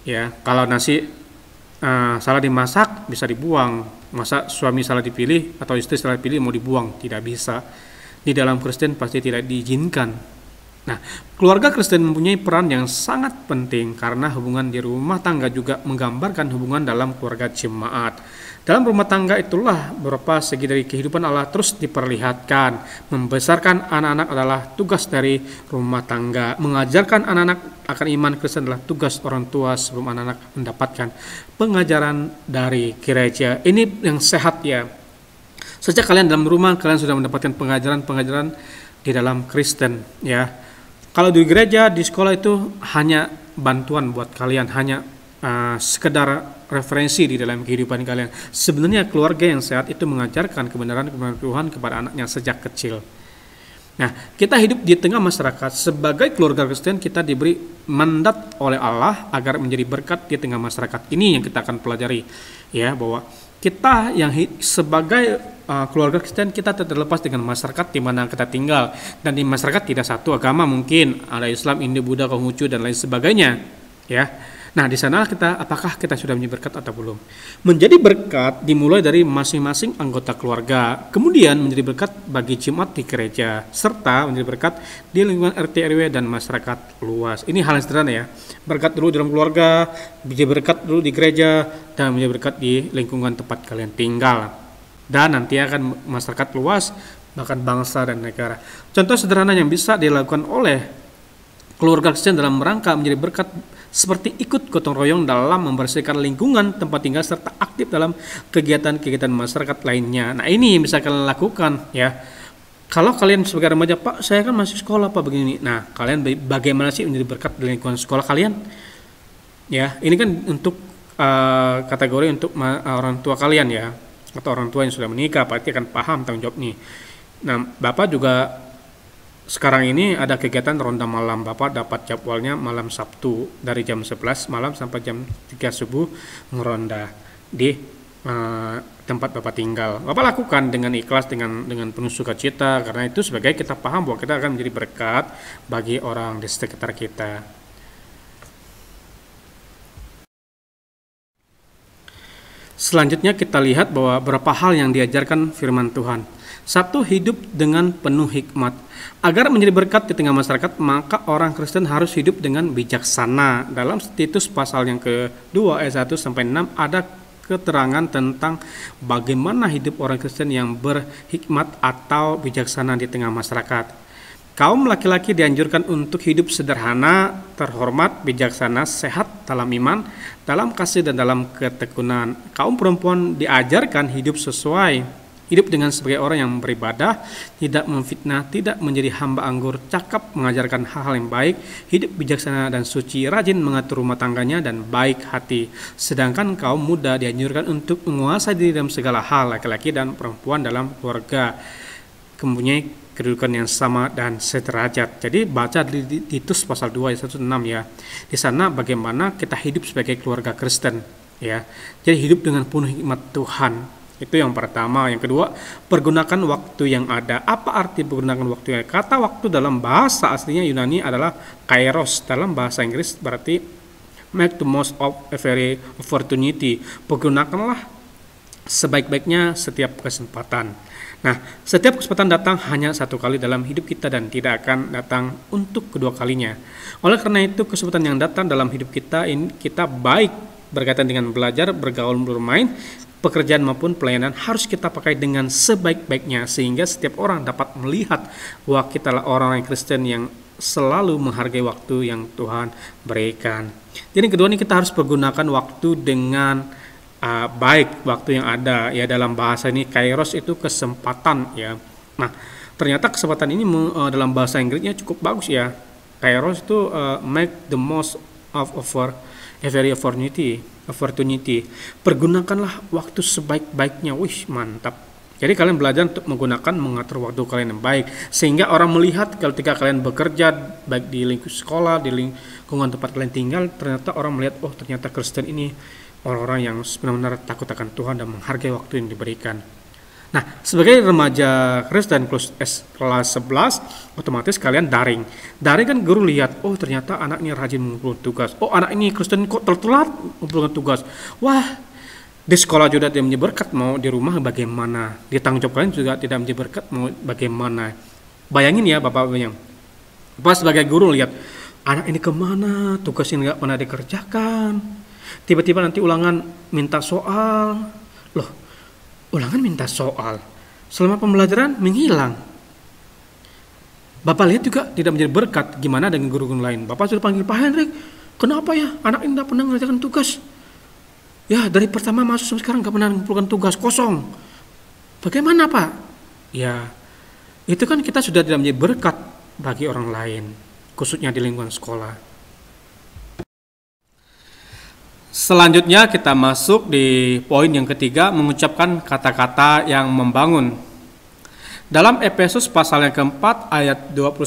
ya kalau nasi uh, eh, salah dimasak bisa dibuang masa suami salah dipilih atau istri salah dipilih mau dibuang tidak bisa di dalam Kristen pasti tidak diizinkan nah keluarga Kristen mempunyai peran yang sangat penting karena hubungan di rumah tangga juga menggambarkan hubungan dalam keluarga jemaat dalam rumah tangga itulah beberapa segi dari kehidupan Allah terus diperlihatkan. Membesarkan anak-anak adalah tugas dari rumah tangga. Mengajarkan anak-anak akan iman Kristen adalah tugas orang tua sebelum anak-anak mendapatkan pengajaran dari gereja. Ini yang sehat ya. Sejak kalian dalam rumah kalian sudah mendapatkan pengajaran-pengajaran di dalam Kristen ya. Kalau di gereja, di sekolah itu hanya bantuan buat kalian, hanya uh, sekedar referensi di dalam kehidupan kalian. Sebenarnya keluarga yang sehat itu mengajarkan kebenaran kebenaran Tuhan kepada anaknya sejak kecil. Nah, kita hidup di tengah masyarakat sebagai keluarga Kristen kita diberi mandat oleh Allah agar menjadi berkat di tengah masyarakat. Ini yang kita akan pelajari ya bahwa kita yang sebagai ah, keluarga Kristen kita terlepas dengan masyarakat di mana kita tinggal dan di masyarakat tidak satu agama mungkin ada Islam, Hindu, Buddha, Konghucu dan lain sebagainya ya Nah, di sana kita apakah kita sudah menjadi berkat atau belum? Menjadi berkat dimulai dari masing-masing anggota keluarga, kemudian menjadi berkat bagi jemaat di gereja, serta menjadi berkat di lingkungan RT RW dan masyarakat luas. Ini hal yang sederhana ya. Berkat dulu dalam keluarga, menjadi berkat dulu di gereja, dan menjadi berkat di lingkungan tempat kalian tinggal. Dan nanti akan masyarakat luas, bahkan bangsa dan negara. Contoh sederhana yang bisa dilakukan oleh keluarga Kristen dalam rangka menjadi berkat seperti ikut gotong royong dalam membersihkan lingkungan tempat tinggal serta aktif dalam kegiatan-kegiatan masyarakat lainnya. Nah ini bisa kalian lakukan ya. Kalau kalian sebagai remaja, Pak, saya kan masih sekolah, Pak, begini. Nah, kalian bagaimana sih menjadi berkat di lingkungan sekolah kalian? Ya, ini kan untuk uh, kategori untuk eh, orang tua kalian ya, atau orang tua yang sudah menikah, pasti akan paham tanggung jawab ini. Nah, Bapak juga sekarang ini ada kegiatan ronda malam Bapak dapat jadwalnya malam Sabtu dari jam 11 malam sampai jam 3 subuh ngeronda di uh, tempat Bapak tinggal. Bapak lakukan dengan ikhlas dengan dengan penuh sukacita karena itu sebagai kita paham bahwa kita akan menjadi berkat bagi orang di sekitar kita. Selanjutnya kita lihat bahwa berapa hal yang diajarkan firman Tuhan. Satu hidup dengan penuh hikmat Agar menjadi berkat di tengah masyarakat, maka orang Kristen harus hidup dengan bijaksana. Dalam Titus pasal yang ke ke-2 ayat 1 sampai 6 ada keterangan tentang bagaimana hidup orang Kristen yang berhikmat atau bijaksana di tengah masyarakat. Kaum laki-laki dianjurkan untuk hidup sederhana, terhormat, bijaksana, sehat dalam iman, dalam kasih dan dalam ketekunan. Kaum perempuan diajarkan hidup sesuai hidup dengan sebagai orang yang beribadah, tidak memfitnah, tidak menjadi hamba anggur, cakap mengajarkan hal-hal yang baik, hidup bijaksana dan suci, rajin mengatur rumah tangganya dan baik hati. Sedangkan kaum muda dianjurkan untuk menguasai diri dalam segala hal, laki-laki dan perempuan dalam keluarga. Mempunyai kedudukan yang sama dan seterajat Jadi baca di Titus pasal 2 ayat 16 ya. Di sana bagaimana kita hidup sebagai keluarga Kristen ya. Jadi hidup dengan penuh hikmat Tuhan itu yang pertama. Yang kedua, pergunakan waktu yang ada. Apa arti pergunakan waktu yang ada? Kata waktu dalam bahasa aslinya Yunani adalah kairos. Dalam bahasa Inggris berarti make the most of every opportunity. Pergunakanlah sebaik-baiknya setiap kesempatan. Nah, setiap kesempatan datang hanya satu kali dalam hidup kita dan tidak akan datang untuk kedua kalinya. Oleh karena itu, kesempatan yang datang dalam hidup kita ini kita baik berkaitan dengan belajar, bergaul, bermain, pekerjaan maupun pelayanan harus kita pakai dengan sebaik-baiknya sehingga setiap orang dapat melihat bahwa kita adalah orang-orang Kristen yang selalu menghargai waktu yang Tuhan berikan. Jadi kedua ini kita harus pergunakan waktu dengan uh, baik waktu yang ada ya dalam bahasa ini kairos itu kesempatan ya. Nah, ternyata kesempatan ini uh, dalam bahasa Inggrisnya cukup bagus ya. Kairos itu uh, make the most of offer every opportunity opportunity. Pergunakanlah waktu sebaik-baiknya. Wih, mantap. Jadi kalian belajar untuk menggunakan mengatur waktu kalian yang baik sehingga orang melihat ketika kalian bekerja baik di lingkup sekolah, di lingkungan tempat kalian tinggal, ternyata orang melihat oh ternyata Kristen ini orang-orang yang benar-benar takut akan Tuhan dan menghargai waktu yang diberikan. Nah, sebagai remaja Kristen kelas, kelas 11, otomatis kalian daring. Daring kan guru lihat, oh ternyata anaknya rajin mengumpulkan tugas. Oh anak ini Kristen kok tertelat mengumpulkan tugas. Wah, di sekolah juga dia menjadi mau di rumah bagaimana. Di tanggung jawab kalian juga tidak menjadi mau bagaimana. Bayangin ya bapak-bapaknya. pas sebagai guru lihat, anak ini kemana, tugasnya nggak pernah dikerjakan. Tiba-tiba nanti ulangan minta soal. Loh, Ulangan minta soal. Selama pembelajaran menghilang. Bapak lihat juga tidak menjadi berkat. Gimana dengan guru-guru lain? Bapak sudah panggil Pak Hendrik. Kenapa ya anak ini tidak pernah mengerjakan tugas? Ya dari pertama masuk sampai sekarang nggak pernah mengumpulkan tugas kosong. Bagaimana Pak? Ya itu kan kita sudah tidak menjadi berkat bagi orang lain, khususnya di lingkungan sekolah. Selanjutnya kita masuk di poin yang ketiga mengucapkan kata-kata yang membangun. Dalam Efesus pasal yang keempat ayat 29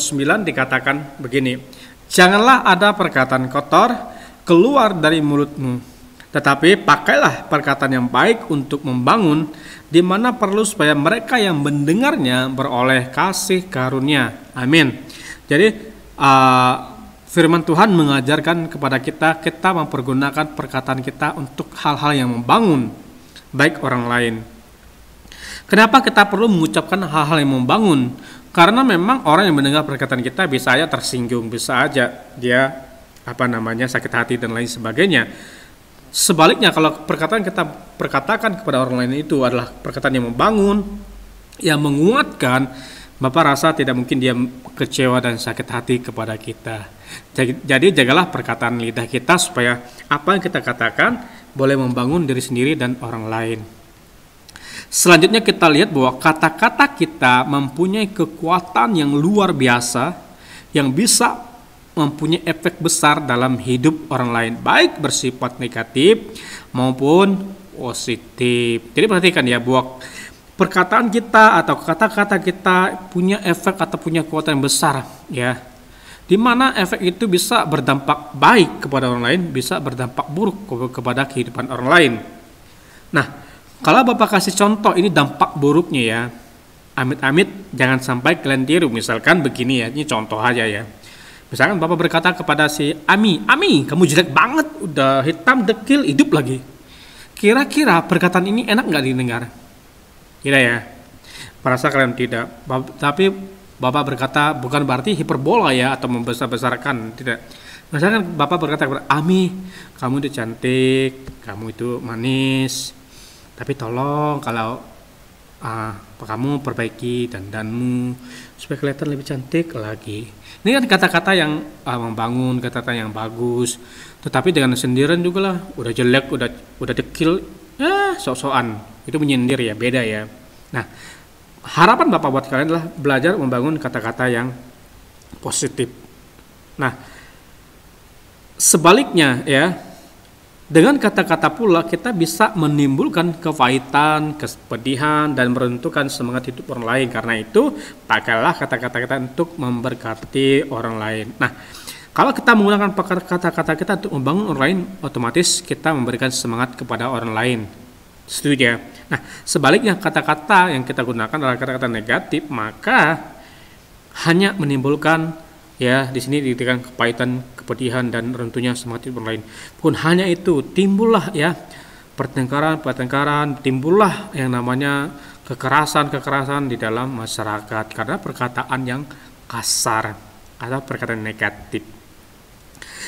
dikatakan begini, Janganlah ada perkataan kotor keluar dari mulutmu, tetapi pakailah perkataan yang baik untuk membangun, di mana perlu supaya mereka yang mendengarnya beroleh kasih karunia. Amin. Jadi uh, Firman Tuhan mengajarkan kepada kita kita mempergunakan perkataan kita untuk hal-hal yang membangun baik orang lain. Kenapa kita perlu mengucapkan hal-hal yang membangun? Karena memang orang yang mendengar perkataan kita bisa aja tersinggung, bisa aja dia apa namanya sakit hati dan lain sebagainya. Sebaliknya kalau perkataan kita perkatakan kepada orang lain itu adalah perkataan yang membangun, yang menguatkan, Bapak rasa tidak mungkin dia kecewa dan sakit hati kepada kita. Jadi jagalah perkataan lidah kita supaya apa yang kita katakan boleh membangun diri sendiri dan orang lain. Selanjutnya kita lihat bahwa kata-kata kita mempunyai kekuatan yang luar biasa yang bisa mempunyai efek besar dalam hidup orang lain baik bersifat negatif maupun positif. Jadi perhatikan ya bahwa perkataan kita atau kata-kata kita punya efek atau punya kekuatan yang besar ya di mana efek itu bisa berdampak baik kepada orang lain, bisa berdampak buruk kepada kehidupan orang lain. Nah, kalau Bapak kasih contoh ini dampak buruknya ya, amit-amit jangan sampai kalian tiru. Misalkan begini ya, ini contoh aja ya. Misalkan Bapak berkata kepada si Ami, Ami kamu jelek banget, udah hitam, dekil, hidup lagi. Kira-kira perkataan ini enak nggak didengar? kira ya? Merasa kalian tidak. Tapi Bapak berkata bukan berarti hiperbola ya atau membesar-besarkan tidak. Misalkan Bapak berkata kepada Ami, kamu itu cantik, kamu itu manis, tapi tolong kalau ah kamu perbaiki dandanmu supaya kelihatan lebih cantik lagi. Ini kan kata-kata yang ah, membangun, kata-kata yang bagus. Tetapi dengan sendirian juga lah, udah jelek, udah udah dekil, ah sok-sokan. Itu menyindir ya, beda ya. Nah, harapan Bapak buat kalian adalah belajar membangun kata-kata yang positif. Nah, sebaliknya ya, dengan kata-kata pula kita bisa menimbulkan kefahitan, kesedihan dan meruntuhkan semangat hidup orang lain. Karena itu, pakailah kata-kata kita untuk memberkati orang lain. Nah, kalau kita menggunakan kata-kata kita untuk membangun orang lain, otomatis kita memberikan semangat kepada orang lain Setuju ya? Nah, sebaliknya kata-kata yang kita gunakan adalah kata-kata negatif, maka hanya menimbulkan ya di sini diberikan kepahitan, kepedihan dan rentunya semakin berlain. lain. Pun hanya itu timbullah ya pertengkaran-pertengkaran, timbullah yang namanya kekerasan-kekerasan di dalam masyarakat karena perkataan yang kasar atau perkataan negatif.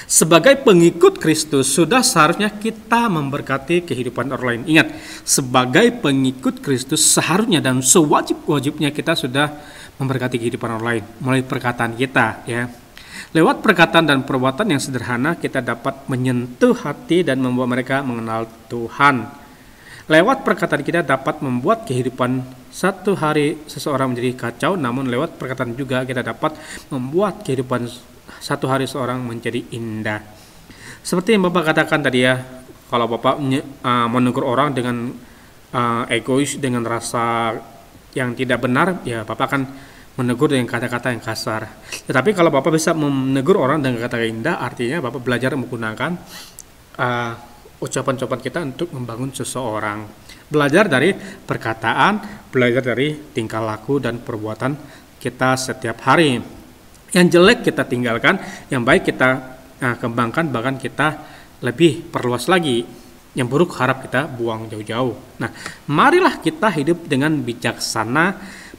Sebagai pengikut Kristus sudah seharusnya kita memberkati kehidupan orang lain. Ingat, sebagai pengikut Kristus seharusnya dan sewajib-wajibnya kita sudah memberkati kehidupan orang lain melalui perkataan kita ya. Lewat perkataan dan perbuatan yang sederhana kita dapat menyentuh hati dan membuat mereka mengenal Tuhan. Lewat perkataan kita dapat membuat kehidupan satu hari seseorang menjadi kacau, namun lewat perkataan juga kita dapat membuat kehidupan satu hari seorang menjadi indah. Seperti yang Bapak katakan tadi ya, kalau Bapak uh, menegur orang dengan uh, egois, dengan rasa yang tidak benar, ya Bapak akan menegur dengan kata-kata yang kasar. Tetapi kalau Bapak bisa menegur orang dengan kata indah, artinya Bapak belajar menggunakan uh, ucapan-ucapan uh, ucapan -ucapan kita untuk membangun seseorang. Belajar dari perkataan, belajar dari tingkah laku dan perbuatan kita setiap hari. Yang jelek kita tinggalkan, yang baik kita uh, kembangkan, bahkan kita lebih perluas lagi. Yang buruk harap kita buang jauh-jauh. Nah, marilah kita hidup dengan bijaksana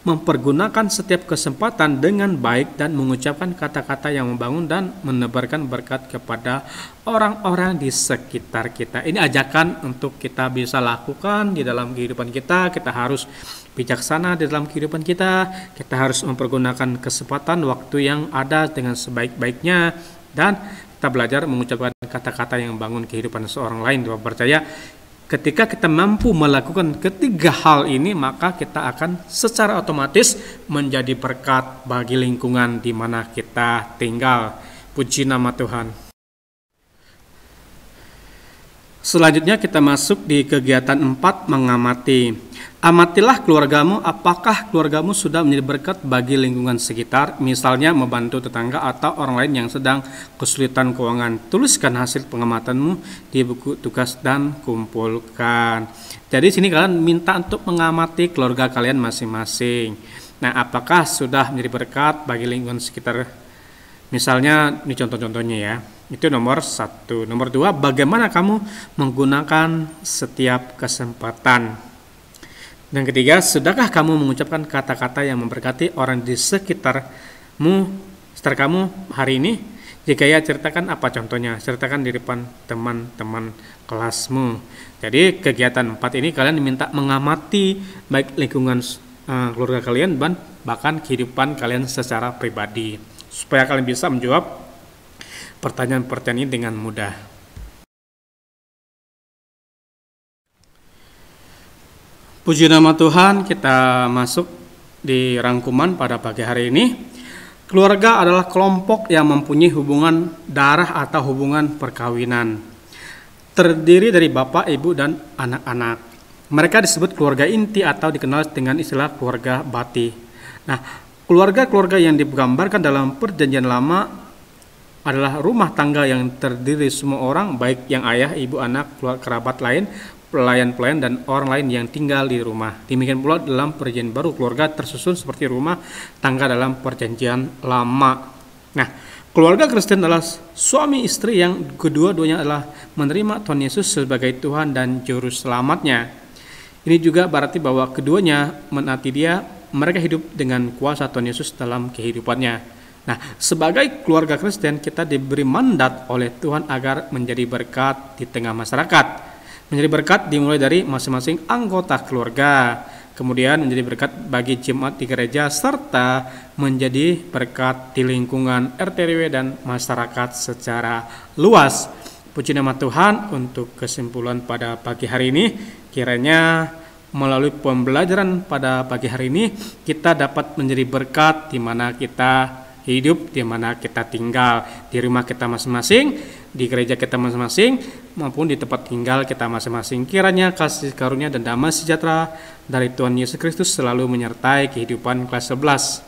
mempergunakan setiap kesempatan dengan baik dan mengucapkan kata-kata yang membangun dan menebarkan berkat kepada orang-orang di sekitar kita. Ini ajakan untuk kita bisa lakukan di dalam kehidupan kita. Kita harus bijaksana di dalam kehidupan kita. Kita harus mempergunakan kesempatan waktu yang ada dengan sebaik-baiknya dan kita belajar mengucapkan kata-kata yang membangun kehidupan seorang lain. Bapak percaya Ketika kita mampu melakukan ketiga hal ini, maka kita akan secara otomatis menjadi berkat bagi lingkungan di mana kita tinggal. Puji nama Tuhan. Selanjutnya kita masuk di kegiatan 4 mengamati. Amatilah keluargamu apakah keluargamu sudah menjadi berkat bagi lingkungan sekitar, misalnya membantu tetangga atau orang lain yang sedang kesulitan keuangan. Tuliskan hasil pengamatanmu di buku tugas dan kumpulkan. Jadi sini kalian minta untuk mengamati keluarga kalian masing-masing. Nah, apakah sudah menjadi berkat bagi lingkungan sekitar Misalnya ini contoh-contohnya ya. Itu nomor satu. Nomor dua, bagaimana kamu menggunakan setiap kesempatan. Dan ketiga, sudahkah kamu mengucapkan kata-kata yang memberkati orang di sekitarmu, sekitar kamu hari ini? Jika ya, ceritakan apa contohnya? Ceritakan di depan teman-teman kelasmu. Jadi kegiatan empat ini kalian diminta mengamati baik lingkungan uh, keluarga kalian dan bahkan kehidupan kalian secara pribadi supaya kalian bisa menjawab pertanyaan-pertanyaan ini dengan mudah. Puji nama Tuhan, kita masuk di rangkuman pada pagi hari ini. Keluarga adalah kelompok yang mempunyai hubungan darah atau hubungan perkawinan. Terdiri dari bapak, ibu, dan anak-anak. Mereka disebut keluarga inti atau dikenal dengan istilah keluarga bati. Nah, Keluarga-keluarga yang digambarkan dalam perjanjian lama adalah rumah tangga yang terdiri semua orang, baik yang ayah, ibu, anak, keluarga, kerabat lain, pelayan-pelayan, dan orang lain yang tinggal di rumah. Demikian pula dalam perjanjian baru, keluarga tersusun seperti rumah tangga dalam perjanjian lama. Nah, keluarga Kristen adalah suami istri yang kedua-duanya adalah menerima Tuhan Yesus sebagai Tuhan dan Juru Selamatnya. Ini juga berarti bahwa keduanya menati dia mereka hidup dengan kuasa Tuhan Yesus dalam kehidupannya. Nah, sebagai keluarga Kristen kita diberi mandat oleh Tuhan agar menjadi berkat di tengah masyarakat. Menjadi berkat dimulai dari masing-masing anggota keluarga, kemudian menjadi berkat bagi jemaat di gereja serta menjadi berkat di lingkungan RTW dan masyarakat secara luas. Puji nama Tuhan untuk kesimpulan pada pagi hari ini. Kiranya melalui pembelajaran pada pagi hari ini kita dapat menjadi berkat di mana kita hidup, di mana kita tinggal, di rumah kita masing-masing, di gereja kita masing-masing, maupun di tempat tinggal kita masing-masing. Kiranya kasih karunia dan damai sejahtera dari Tuhan Yesus Kristus selalu menyertai kehidupan kelas 11.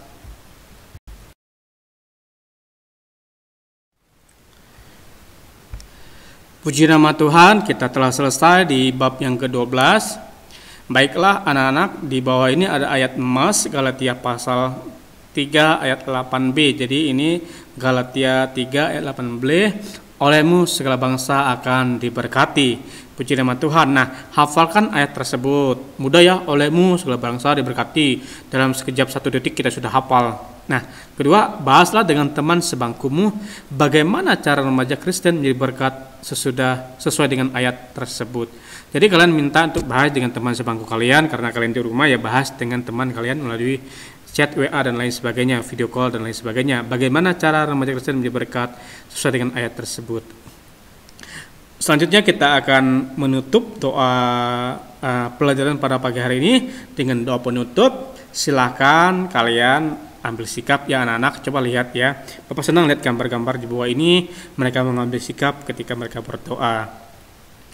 Puji nama Tuhan, kita telah selesai di bab yang ke-12 Baiklah anak-anak, di bawah ini ada ayat emas Galatia pasal 3 ayat 8b. Jadi ini Galatia 3 ayat 8b, olehmu segala bangsa akan diberkati. Puji nama Tuhan. Nah, hafalkan ayat tersebut. Mudah ya, olehmu segala bangsa diberkati. Dalam sekejap satu detik kita sudah hafal. Nah, kedua, bahaslah dengan teman sebangkumu bagaimana cara remaja Kristen menjadi berkat sesudah sesuai dengan ayat tersebut. Jadi kalian minta untuk bahas dengan teman sebangku kalian karena kalian di rumah ya bahas dengan teman kalian melalui chat WA dan lain sebagainya, video call dan lain sebagainya. Bagaimana cara remaja Kristen menjadi berkat sesuai dengan ayat tersebut. Selanjutnya kita akan menutup doa uh, pelajaran pada pagi hari ini dengan doa penutup. Silahkan kalian ambil sikap ya anak-anak coba lihat ya Bapak senang lihat gambar-gambar di bawah ini mereka mengambil sikap ketika mereka berdoa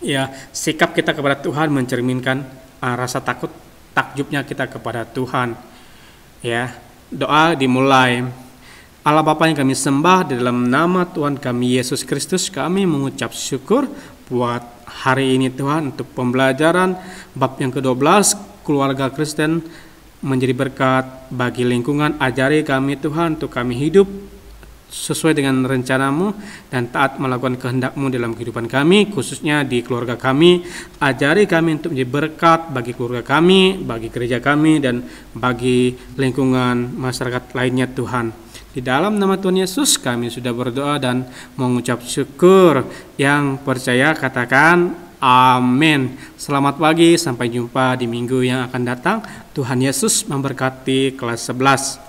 ya sikap kita kepada Tuhan mencerminkan uh, rasa takut takjubnya kita kepada Tuhan ya doa dimulai Allah Bapa yang kami sembah di dalam nama Tuhan kami Yesus Kristus kami mengucap syukur buat hari ini Tuhan untuk pembelajaran bab yang ke-12 keluarga Kristen menjadi berkat bagi lingkungan. Ajari kami Tuhan untuk kami hidup sesuai dengan rencanamu dan taat melakukan kehendakmu dalam kehidupan kami, khususnya di keluarga kami. Ajari kami untuk menjadi berkat bagi keluarga kami, bagi gereja kami, dan bagi lingkungan masyarakat lainnya Tuhan. Di dalam nama Tuhan Yesus kami sudah berdoa dan mengucap syukur yang percaya katakan Amin. Selamat pagi, sampai jumpa di minggu yang akan datang. Tuhan Yesus memberkati kelas 11.